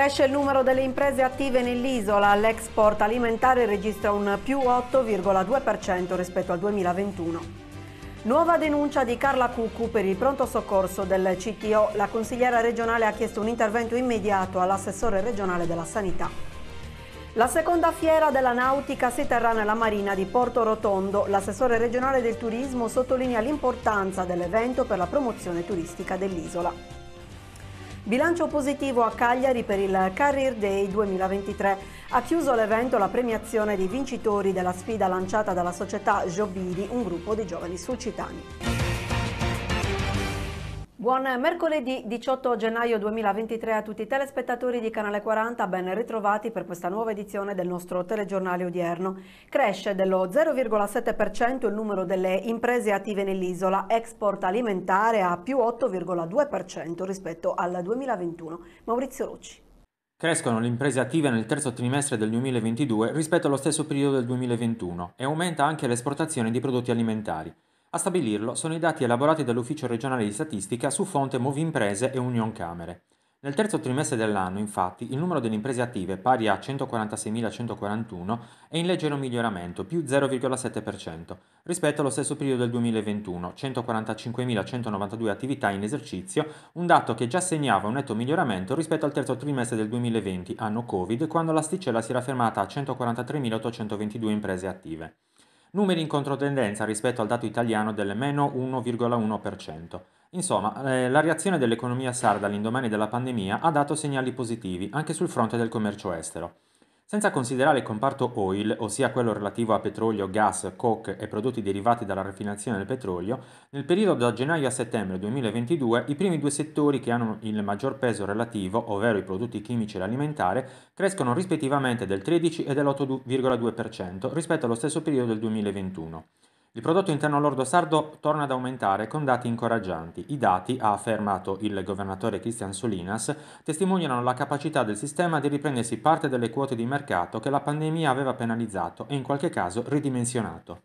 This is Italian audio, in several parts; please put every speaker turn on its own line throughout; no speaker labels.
Cresce il numero delle imprese attive nell'isola, l'export alimentare registra un più 8,2% rispetto al 2021. Nuova denuncia di Carla Cucu per il pronto soccorso del CTO. La consigliera regionale ha chiesto un intervento immediato all'assessore regionale della sanità. La seconda fiera della nautica si terrà nella marina di Porto Rotondo. L'assessore regionale del turismo sottolinea l'importanza dell'evento per la promozione turistica dell'isola. Bilancio positivo a Cagliari per il Career Day 2023. Ha chiuso l'evento la premiazione dei vincitori della sfida lanciata dalla società Giobidi, un gruppo di giovani sulcitani. Buon mercoledì 18 gennaio 2023 a tutti i telespettatori di Canale 40, ben ritrovati per questa nuova edizione del nostro telegiornale odierno. Cresce dello 0,7% il numero delle imprese attive nell'isola, export alimentare a più 8,2% rispetto al 2021. Maurizio Rocci.
Crescono le imprese attive nel terzo trimestre del 2022 rispetto allo stesso periodo del 2021 e aumenta anche l'esportazione di prodotti alimentari. A stabilirlo sono i dati elaborati dall'Ufficio regionale di statistica su fonte Imprese e Union Camere. Nel terzo trimestre dell'anno, infatti, il numero delle imprese attive, pari a 146.141, è in leggero miglioramento, più 0,7%, rispetto allo stesso periodo del 2021, 145.192 attività in esercizio, un dato che già segnava un netto miglioramento rispetto al terzo trimestre del 2020, anno Covid, quando l'asticella si era fermata a 143.822 imprese attive numeri in controtendenza rispetto al dato italiano del meno 1,1%. Insomma, eh, la reazione dell'economia sarda all'indomani della pandemia ha dato segnali positivi anche sul fronte del commercio estero senza considerare il comparto oil, ossia quello relativo a petrolio, gas, coke e prodotti derivati dalla raffinazione del petrolio, nel periodo da gennaio a settembre 2022 i primi due settori che hanno il maggior peso relativo, ovvero i prodotti chimici e l'alimentare, crescono rispettivamente del 13 e dell'8,2% rispetto allo stesso periodo del 2021. Il prodotto interno lordo sardo torna ad aumentare con dati incoraggianti. I dati, ha affermato il governatore Cristian Solinas, testimoniano la capacità del sistema di riprendersi parte delle quote di mercato che la pandemia aveva penalizzato e in qualche caso ridimensionato.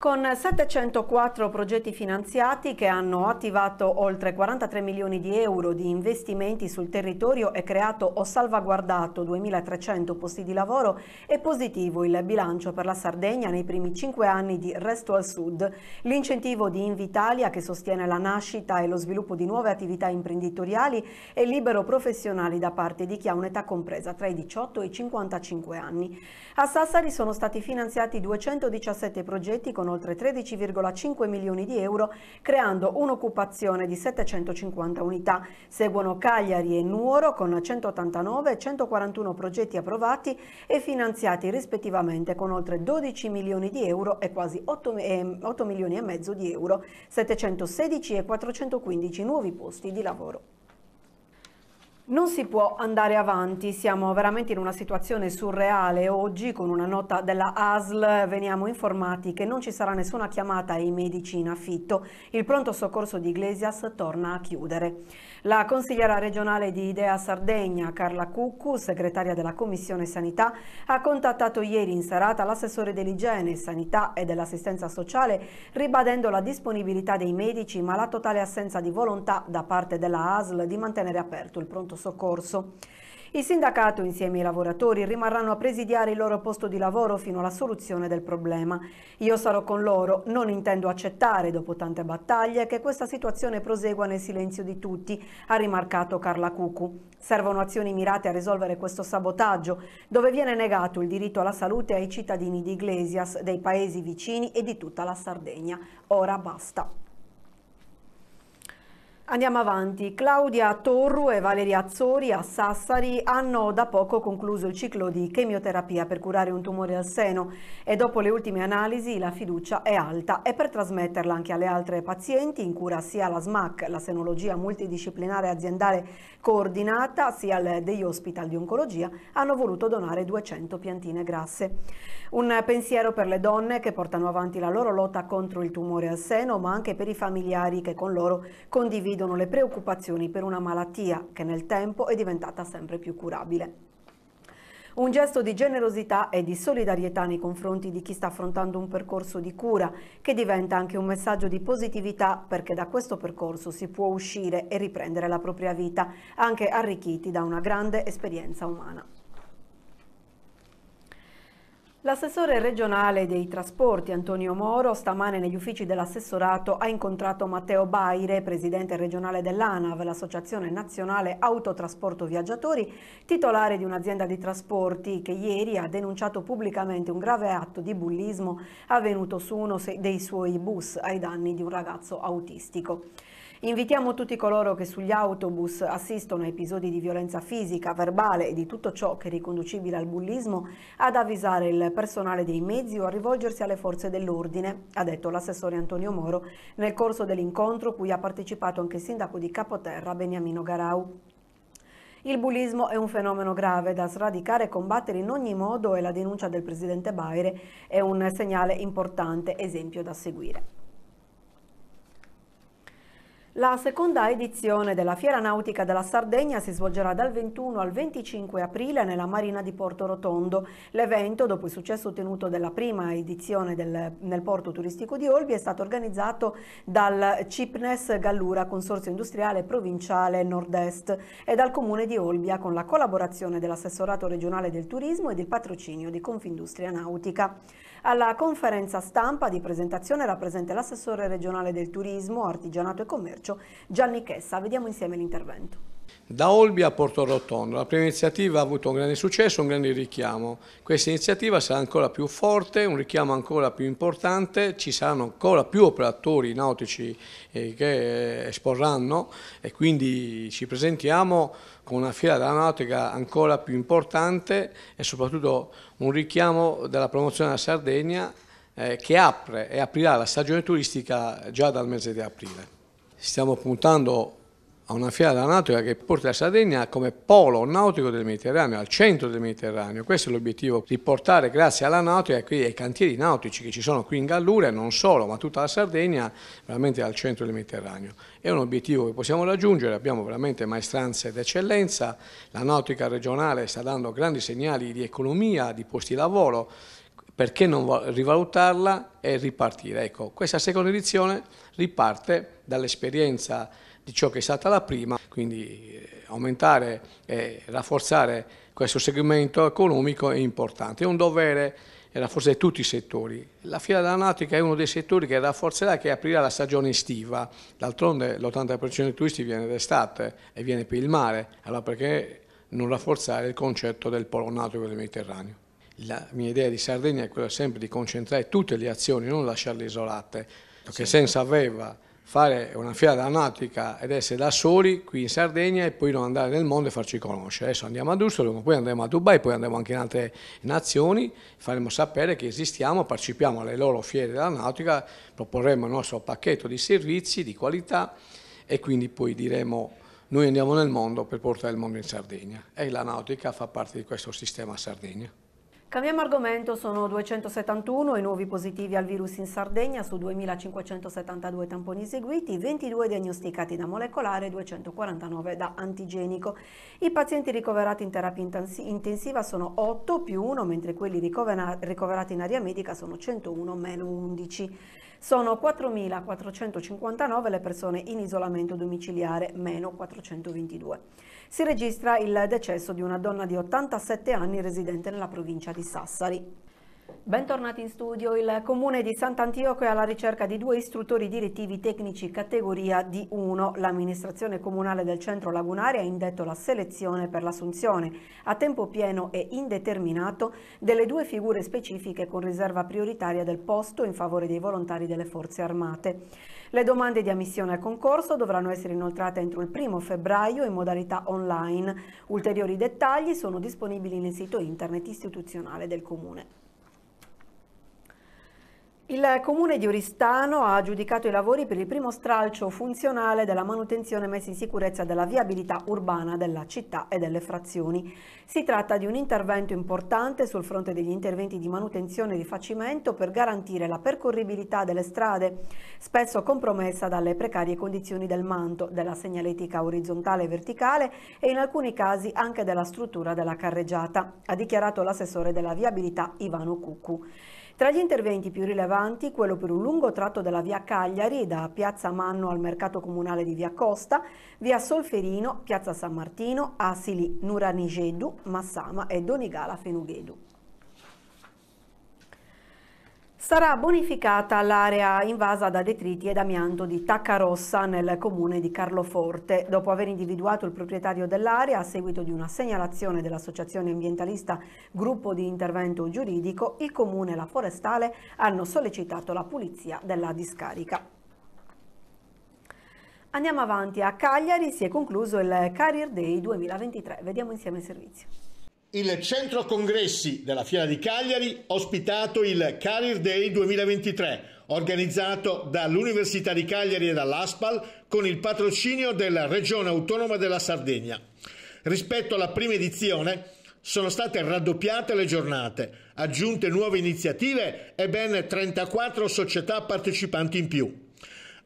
Con 704 progetti finanziati che hanno attivato oltre 43 milioni di euro di investimenti sul territorio e creato o salvaguardato 2.300 posti di lavoro, è positivo il bilancio per la Sardegna nei primi 5 anni di Resto al Sud. L'incentivo di Invitalia che sostiene la nascita e lo sviluppo di nuove attività imprenditoriali e libero professionali da parte di chi ha un'età compresa tra i 18 e i 55 anni. A Sassari sono stati finanziati 217 progetti con con oltre 13,5 milioni di euro, creando un'occupazione di 750 unità. Seguono Cagliari e Nuoro con 189 e 141 progetti approvati e finanziati rispettivamente con oltre 12 milioni di euro e quasi 8, eh, 8 milioni e mezzo di euro, 716 e 415 nuovi posti di lavoro. Non si può andare avanti, siamo veramente in una situazione surreale oggi con una nota della ASL veniamo informati che non ci sarà nessuna chiamata ai medici in affitto, il pronto soccorso di Iglesias torna a chiudere. La consigliera regionale di Idea Sardegna Carla Cuccu, segretaria della Commissione Sanità, ha contattato ieri in serata l'assessore dell'igiene, sanità e dell'assistenza sociale ribadendo la disponibilità dei medici ma la totale assenza di volontà da parte della ASL di mantenere aperto il pronto soccorso. Il sindacato insieme ai lavoratori rimarranno a presidiare il loro posto di lavoro fino alla soluzione del problema. Io sarò con loro, non intendo accettare dopo tante battaglie che questa situazione prosegua nel silenzio di tutti, ha rimarcato Carla Cucu. Servono azioni mirate a risolvere questo sabotaggio, dove viene negato il diritto alla salute ai cittadini di Iglesias, dei paesi vicini e di tutta la Sardegna. Ora basta. Andiamo avanti. Claudia Torru e Valeria Azzori a Sassari hanno da poco concluso il ciclo di chemioterapia per curare un tumore al seno e dopo le ultime analisi la fiducia è alta e per trasmetterla anche alle altre pazienti in cura sia la SMAC, la senologia multidisciplinare aziendale coordinata, sia il degli hospital di oncologia, hanno voluto donare 200 piantine grasse. Un pensiero per le donne che portano avanti la loro lotta contro il tumore al seno, ma anche per i familiari che con loro condividono condividono le preoccupazioni per una malattia che nel tempo è diventata sempre più curabile. Un gesto di generosità e di solidarietà nei confronti di chi sta affrontando un percorso di cura, che diventa anche un messaggio di positività perché da questo percorso si può uscire e riprendere la propria vita, anche arricchiti da una grande esperienza umana. L'assessore regionale dei trasporti Antonio Moro stamane negli uffici dell'assessorato ha incontrato Matteo Baire, presidente regionale dell'ANAV, l'Associazione Nazionale Autotrasporto Viaggiatori, titolare di un'azienda di trasporti che ieri ha denunciato pubblicamente un grave atto di bullismo avvenuto su uno dei suoi bus ai danni di un ragazzo autistico. Invitiamo tutti coloro che sugli autobus assistono a episodi di violenza fisica, verbale e di tutto ciò che è riconducibile al bullismo ad avvisare il personale dei mezzi o a rivolgersi alle forze dell'ordine, ha detto l'assessore Antonio Moro nel corso dell'incontro cui ha partecipato anche il sindaco di Capoterra Beniamino Garau. Il bullismo è un fenomeno grave da sradicare e combattere in ogni modo e la denuncia del presidente Baire è un segnale importante, esempio da seguire. La seconda edizione della Fiera Nautica della Sardegna si svolgerà dal 21 al 25 aprile nella Marina di Porto Rotondo. L'evento, dopo il successo ottenuto della prima edizione del, nel porto turistico di Olbi, è stato organizzato dal Cipnes Gallura, Consorzio Industriale Provinciale Nord-Est, e dal Comune di Olbia con la collaborazione dell'assessorato regionale del turismo e del patrocinio di Confindustria Nautica. Alla conferenza stampa di presentazione rappresenta l'assessore regionale del turismo, artigianato e commercio Gianni Chessa. Vediamo insieme l'intervento.
Da Olbia a Porto Rotondo, la prima iniziativa ha avuto un grande successo, un grande richiamo. Questa iniziativa sarà ancora più forte, un richiamo ancora più importante, ci saranno ancora più operatori nautici eh, che eh, esporranno e quindi ci presentiamo con una fiera aeronautica ancora più importante e soprattutto un richiamo della promozione della Sardegna eh, che apre e aprirà la stagione turistica già dal mese di aprile. Stiamo puntando a una fiera nautica che porti la Sardegna come polo nautico del Mediterraneo, al centro del Mediterraneo. Questo è l'obiettivo, riportare grazie alla nautica e ai cantieri nautici che ci sono qui in Gallura non solo, ma tutta la Sardegna veramente al centro del Mediterraneo. È un obiettivo che possiamo raggiungere, abbiamo veramente maestranze d'eccellenza, la nautica regionale sta dando grandi segnali di economia, di posti di lavoro, perché non rivalutarla e ripartire? Ecco, questa seconda edizione riparte dall'esperienza di ciò che è stata la prima, quindi eh, aumentare e rafforzare questo segmento economico è importante, è un dovere eh, rafforzare tutti i settori. La fiera aeronautica è uno dei settori che rafforzerà e che aprirà la stagione estiva, d'altronde l'80% dei turisti viene d'estate e viene per il mare, allora perché non rafforzare il concetto del polo nautico del Mediterraneo? La mia idea di Sardegna è quella sempre di concentrare tutte le azioni, non lasciarle isolate, perché sì. senza aveva fare una fiera nautica ed essere da soli qui in Sardegna e poi non andare nel mondo e farci conoscere. Adesso andiamo a Dusseldorf, poi andremo a Dubai, poi andremo anche in altre nazioni, faremo sapere che esistiamo, partecipiamo alle loro fiere della nautica, proporremo il nostro pacchetto di servizi di qualità e quindi poi diremo noi andiamo nel mondo per portare il mondo in Sardegna e la nautica fa parte di questo sistema Sardegna.
Cambiamo argomento, sono 271 i nuovi positivi al virus in Sardegna su 2.572 tamponi eseguiti, 22 diagnosticati da molecolare e 249 da antigenico. I pazienti ricoverati in terapia intensiva sono 8 più 1, mentre quelli ricoverati in aria medica sono 101 meno 11. Sono 4.459 le persone in isolamento domiciliare, meno 422 si registra il decesso di una donna di 87 anni residente nella provincia di Sassari. Bentornati in studio. Il comune di Sant'Antioco è alla ricerca di due istruttori direttivi tecnici categoria D1. L'amministrazione comunale del centro lagunare ha indetto la selezione per l'assunzione a tempo pieno e indeterminato delle due figure specifiche con riserva prioritaria del posto in favore dei volontari delle forze armate. Le domande di ammissione al concorso dovranno essere inoltrate entro il 1 febbraio in modalità online. Ulteriori dettagli sono disponibili nel sito internet istituzionale del Comune. Il comune di Oristano ha giudicato i lavori per il primo stralcio funzionale della manutenzione messa in sicurezza della viabilità urbana della città e delle frazioni. Si tratta di un intervento importante sul fronte degli interventi di manutenzione e rifacimento per garantire la percorribilità delle strade, spesso compromessa dalle precarie condizioni del manto, della segnaletica orizzontale e verticale e in alcuni casi anche della struttura della carreggiata, ha dichiarato l'assessore della viabilità Ivano Cucu. Tra gli interventi più rilevanti, quello per un lungo tratto della via Cagliari, da piazza Manno al mercato comunale di via Costa, via Solferino, piazza San Martino, Asili Nuranigedu, Massama e Donigala Fenughedu sarà bonificata l'area invasa da detriti ed amianto di Taccarossa nel comune di Carloforte. Dopo aver individuato il proprietario dell'area a seguito di una segnalazione dell'associazione ambientalista Gruppo di Intervento Giuridico, il comune e la forestale hanno sollecitato la pulizia della discarica. Andiamo avanti, a Cagliari si è concluso il Career Day 2023, vediamo insieme il servizio.
Il centro congressi della Fiera di Cagliari ha ospitato il Career Day 2023, organizzato dall'Università di Cagliari e dall'ASPAL con il patrocinio della Regione Autonoma della Sardegna. Rispetto alla prima edizione sono state raddoppiate le giornate, aggiunte nuove iniziative e ben 34 società partecipanti in più.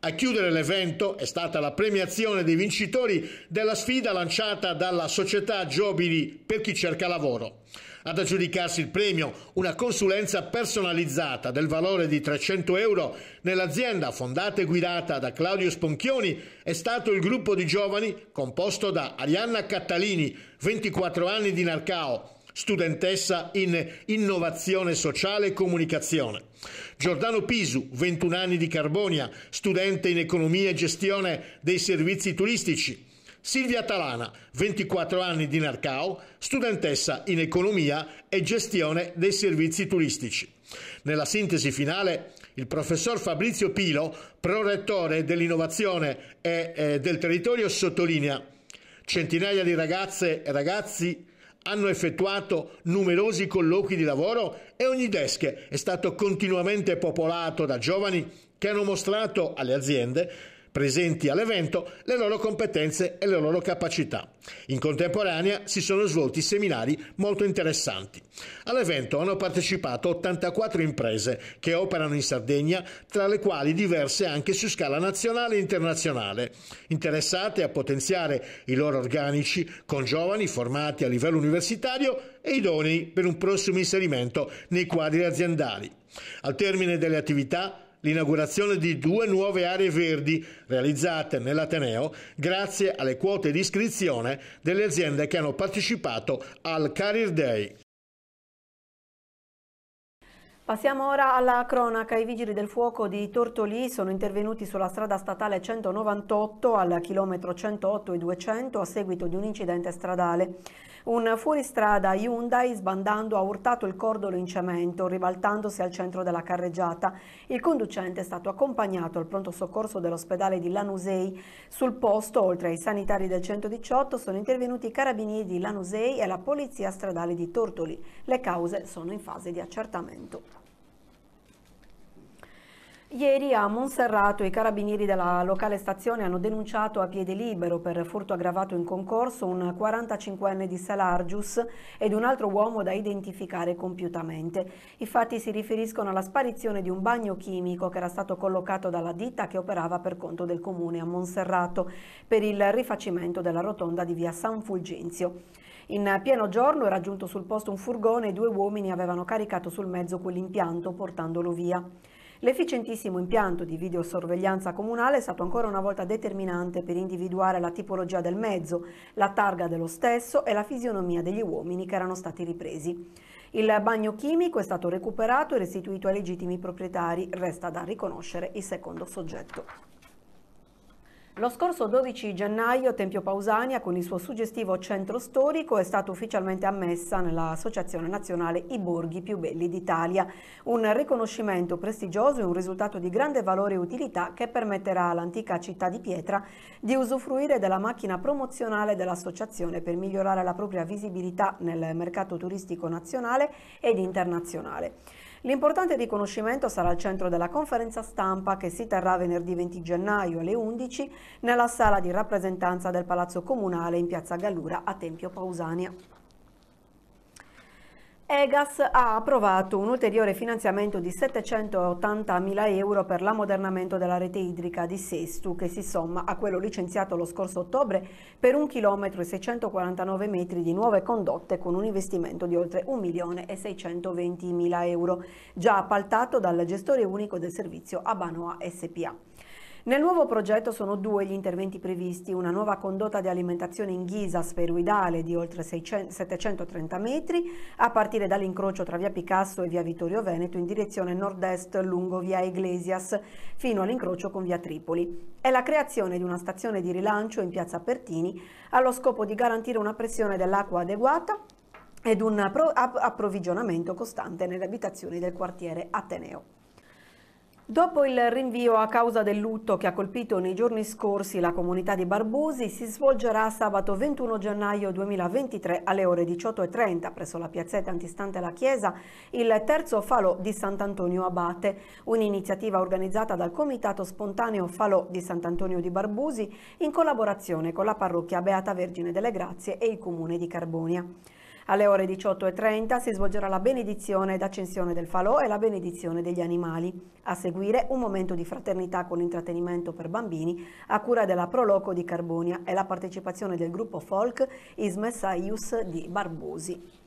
A chiudere l'evento è stata la premiazione dei vincitori della sfida lanciata dalla società Giobili per chi cerca lavoro. Ad aggiudicarsi il premio una consulenza personalizzata del valore di 300 euro nell'azienda fondata e guidata da Claudio Sponchioni è stato il gruppo di giovani composto da Arianna Cattalini, 24 anni di Narcao, studentessa in innovazione sociale e comunicazione. Giordano Pisu, 21 anni di Carbonia, studente in economia e gestione dei servizi turistici. Silvia Talana, 24 anni di Narcao, studentessa in economia e gestione dei servizi turistici. Nella sintesi finale, il professor Fabrizio Pilo, prorettore dell'innovazione e eh, del territorio, sottolinea centinaia di ragazze e ragazzi hanno effettuato numerosi colloqui di lavoro e ogni desk è stato continuamente popolato da giovani che hanno mostrato alle aziende presenti all'evento le loro competenze e le loro capacità. In contemporanea si sono svolti seminari molto interessanti. All'evento hanno partecipato 84 imprese che operano in Sardegna, tra le quali diverse anche su scala nazionale e internazionale, interessate a potenziare i loro organici con giovani formati a livello universitario e idonei per un prossimo inserimento nei quadri aziendali. Al termine delle attività l'inaugurazione di due nuove aree verdi realizzate nell'Ateneo grazie alle quote di iscrizione delle aziende che hanno partecipato al Career Day.
Passiamo ora alla cronaca. I vigili del fuoco di Tortolì sono intervenuti sulla strada statale 198 al chilometro 108 e 200 a seguito di un incidente stradale. Un fuoristrada Hyundai sbandando ha urtato il cordolo in cemento, ribaltandosi al centro della carreggiata. Il conducente è stato accompagnato al pronto soccorso dell'ospedale di Lanusei. Sul posto, oltre ai sanitari del 118, sono intervenuti i carabinieri di Lanusei e la polizia stradale di Tortoli. Le cause sono in fase di accertamento. Ieri a Monserrato i carabinieri della locale stazione hanno denunciato a piede libero per furto aggravato in concorso un 45enne di Salargius ed un altro uomo da identificare compiutamente. I fatti si riferiscono alla sparizione di un bagno chimico che era stato collocato dalla ditta che operava per conto del comune a Monserrato per il rifacimento della rotonda di via San Fulgenzio. In pieno giorno era giunto sul posto un furgone e due uomini avevano caricato sul mezzo quell'impianto portandolo via. L'efficientissimo impianto di videosorveglianza comunale è stato ancora una volta determinante per individuare la tipologia del mezzo, la targa dello stesso e la fisionomia degli uomini che erano stati ripresi. Il bagno chimico è stato recuperato e restituito ai legittimi proprietari, resta da riconoscere il secondo soggetto. Lo scorso 12 gennaio Tempio Pausania con il suo suggestivo centro storico è stata ufficialmente ammessa nell'Associazione Nazionale I Borghi più belli d'Italia, un riconoscimento prestigioso e un risultato di grande valore e utilità che permetterà all'antica città di pietra di usufruire della macchina promozionale dell'associazione per migliorare la propria visibilità nel mercato turistico nazionale ed internazionale. L'importante riconoscimento sarà al centro della conferenza stampa che si terrà venerdì 20 gennaio alle 11 nella sala di rappresentanza del Palazzo Comunale in piazza Gallura a Tempio Pausania. Egas ha approvato un ulteriore finanziamento di 780.000 euro per l'ammodernamento della rete idrica di Sestu, che si somma a quello licenziato lo scorso ottobre per 1 km e 649 metri di nuove condotte con un investimento di oltre 1.620.000 euro, già appaltato dal gestore unico del servizio Abanoa SPA. Nel nuovo progetto sono due gli interventi previsti, una nuova condotta di alimentazione in ghisa sferoidale di oltre 600, 730 metri a partire dall'incrocio tra via Picasso e via Vittorio Veneto in direzione nord-est lungo via Iglesias fino all'incrocio con via Tripoli. È la creazione di una stazione di rilancio in piazza Pertini allo scopo di garantire una pressione dell'acqua adeguata ed un approvvigionamento costante nelle abitazioni del quartiere Ateneo. Dopo il rinvio a causa del lutto che ha colpito nei giorni scorsi la comunità di Barbusi, si svolgerà sabato 21 gennaio 2023 alle ore 18.30 presso la piazzetta antistante la chiesa il terzo falò di Sant'Antonio Abate, un'iniziativa organizzata dal Comitato Spontaneo Falò di Sant'Antonio di Barbusi in collaborazione con la parrocchia Beata Vergine delle Grazie e il Comune di Carbonia. Alle ore 18.30 si svolgerà la benedizione ed accensione del falò e la benedizione degli animali. A seguire un momento di fraternità con intrattenimento per bambini a cura della Proloco di Carbonia e la partecipazione del gruppo folk Ismessaius di Barbosi.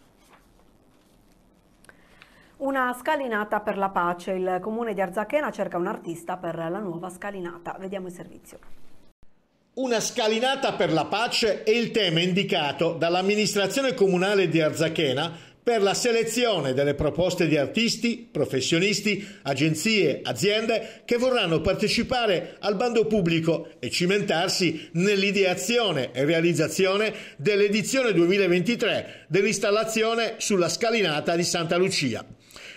Una scalinata per la pace. Il comune di Arzachena cerca un artista per la nuova scalinata. Vediamo il servizio.
Una scalinata per la pace è il tema indicato dall'amministrazione comunale di Arzachena per la selezione delle proposte di artisti, professionisti, agenzie, aziende che vorranno partecipare al bando pubblico e cimentarsi nell'ideazione e realizzazione dell'edizione 2023 dell'installazione sulla scalinata di Santa Lucia.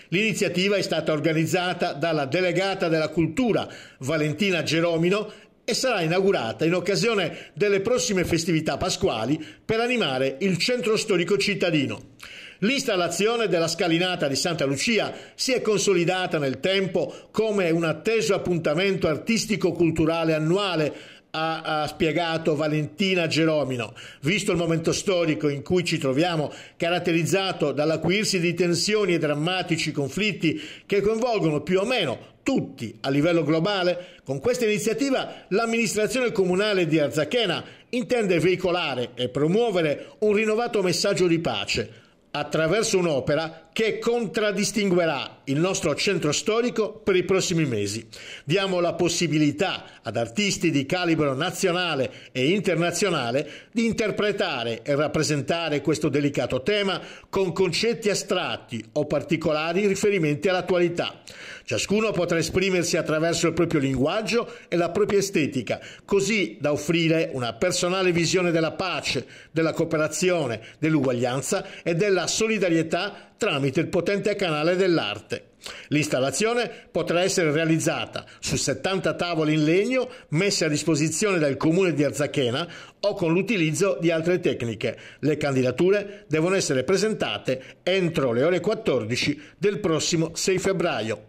L'iniziativa è stata organizzata dalla delegata della cultura Valentina Geromino e sarà inaugurata in occasione delle prossime festività pasquali per animare il centro storico cittadino. L'installazione della scalinata di Santa Lucia si è consolidata nel tempo come un atteso appuntamento artistico-culturale annuale ha, ha, spiegato Valentina Geromino. Visto il momento storico in cui ci troviamo, caratterizzato dall'acuirsi di tensioni e drammatici conflitti che coinvolgono più o meno tutti a livello globale, con questa iniziativa l'amministrazione comunale di Arzachena intende veicolare e promuovere un rinnovato messaggio di pace attraverso un'opera che contraddistinguerà il nostro centro storico per i prossimi mesi. Diamo la possibilità ad artisti di calibro nazionale e internazionale di interpretare e rappresentare questo delicato tema con concetti astratti o particolari riferimenti all'attualità. Ciascuno potrà esprimersi attraverso il proprio linguaggio e la propria estetica, così da offrire una personale visione della pace, della cooperazione, dell'uguaglianza e della solidarietà tramite il potente canale dell'arte. L'installazione potrà essere realizzata su 70 tavole in legno messe a disposizione dal comune di Arzachena o con l'utilizzo di altre tecniche. Le candidature devono essere presentate entro le ore 14 del prossimo 6 febbraio.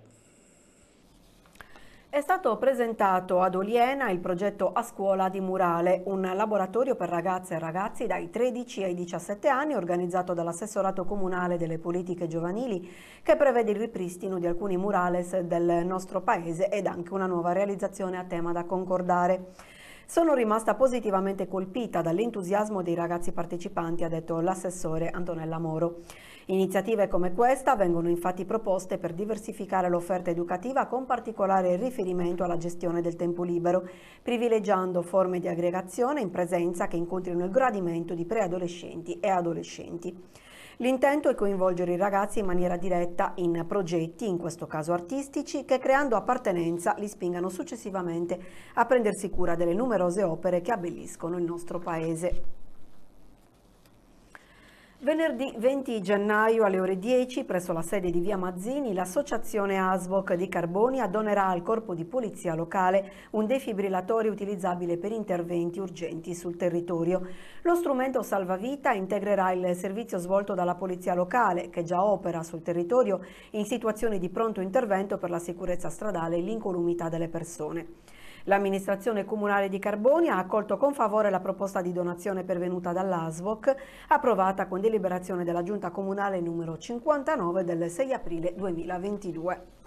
È stato presentato ad Oliena il progetto A Scuola di Murale, un laboratorio per ragazze e ragazzi dai 13 ai 17 anni organizzato dall'assessorato comunale delle politiche giovanili che prevede il ripristino di alcuni murales del nostro paese ed anche una nuova realizzazione a tema da concordare. Sono rimasta positivamente colpita dall'entusiasmo dei ragazzi partecipanti, ha detto l'assessore Antonella Moro. Iniziative come questa vengono infatti proposte per diversificare l'offerta educativa con particolare riferimento alla gestione del tempo libero, privilegiando forme di aggregazione in presenza che incontrino il gradimento di preadolescenti e adolescenti. L'intento è coinvolgere i ragazzi in maniera diretta in progetti, in questo caso artistici, che creando appartenenza li spingano successivamente a prendersi cura delle numerose opere che abbelliscono il nostro paese. Venerdì 20 gennaio alle ore 10 presso la sede di Via Mazzini l'associazione ASVOC di Carboni addonerà al corpo di polizia locale un defibrillatore utilizzabile per interventi urgenti sul territorio. Lo strumento salvavita integrerà il servizio svolto dalla polizia locale che già opera sul territorio in situazioni di pronto intervento per la sicurezza stradale e l'incolumità delle persone. L'amministrazione comunale di Carboni ha accolto con favore la proposta di donazione pervenuta dall'ASVOC, approvata con deliberazione della Giunta Comunale numero 59 del 6 aprile 2022.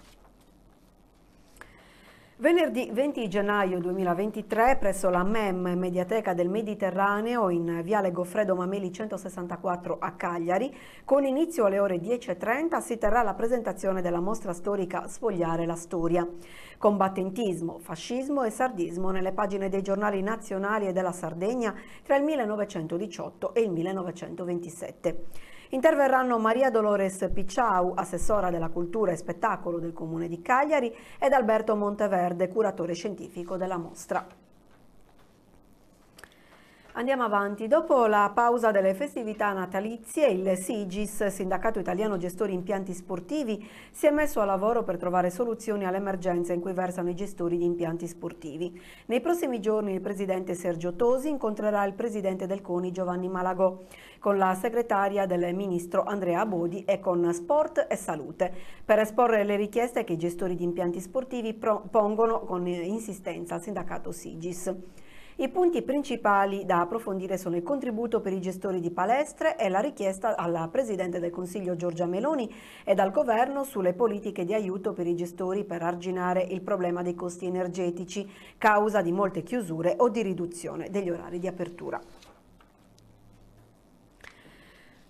Venerdì 20 gennaio 2023 presso la MEM Mediateca del Mediterraneo in Viale Goffredo Mameli 164 a Cagliari, con inizio alle ore 10.30 si terrà la presentazione della mostra storica Sfogliare la storia. Combattentismo, fascismo e sardismo nelle pagine dei giornali nazionali e della Sardegna tra il 1918 e il 1927 interverranno Maria Dolores Picciau, assessora della cultura e spettacolo del Comune di Cagliari, ed Alberto Monteverde, curatore scientifico della mostra. Andiamo avanti. Dopo la pausa delle festività natalizie, il SIGIS, Sindacato Italiano Gestori Impianti Sportivi, si è messo a lavoro per trovare soluzioni all'emergenza in cui versano i gestori di impianti sportivi. Nei prossimi giorni il presidente Sergio Tosi incontrerà il presidente del CONI Giovanni Malagò, con la segretaria del ministro Andrea Bodi e con Sport e Salute, per esporre le richieste che i gestori di impianti sportivi pongono con insistenza al Sindacato SIGIS. I punti principali da approfondire sono il contributo per i gestori di palestre e la richiesta alla Presidente del Consiglio Giorgia Meloni e al Governo sulle politiche di aiuto per i gestori per arginare il problema dei costi energetici, causa di molte chiusure o di riduzione degli orari di apertura.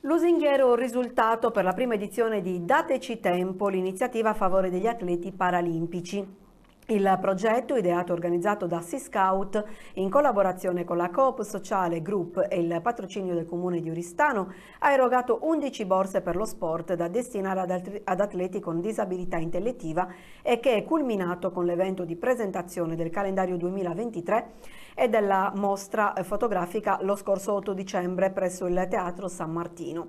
Lusinghiero risultato per la prima edizione di Dateci Tempo, l'iniziativa a favore degli atleti paralimpici. Il progetto, ideato e organizzato da Sea Scout in collaborazione con la Coop Sociale Group e il patrocinio del comune di Uristano, ha erogato 11 borse per lo sport da destinare ad atleti con disabilità intellettiva e che è culminato con l'evento di presentazione del calendario 2023 e della mostra fotografica lo scorso 8 dicembre presso il Teatro San Martino.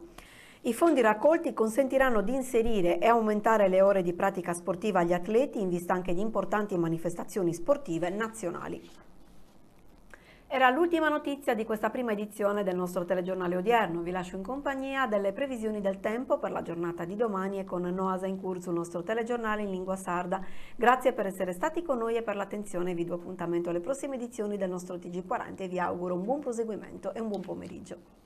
I fondi raccolti consentiranno di inserire e aumentare le ore di pratica sportiva agli atleti in vista anche di importanti manifestazioni sportive nazionali. Era l'ultima notizia di questa prima edizione del nostro telegiornale odierno. Vi lascio in compagnia delle previsioni del tempo per la giornata di domani e con Noasa in corso il nostro telegiornale in lingua sarda. Grazie per essere stati con noi e per l'attenzione. Vi do appuntamento alle prossime edizioni del nostro TG40 e vi auguro un buon proseguimento e un buon pomeriggio.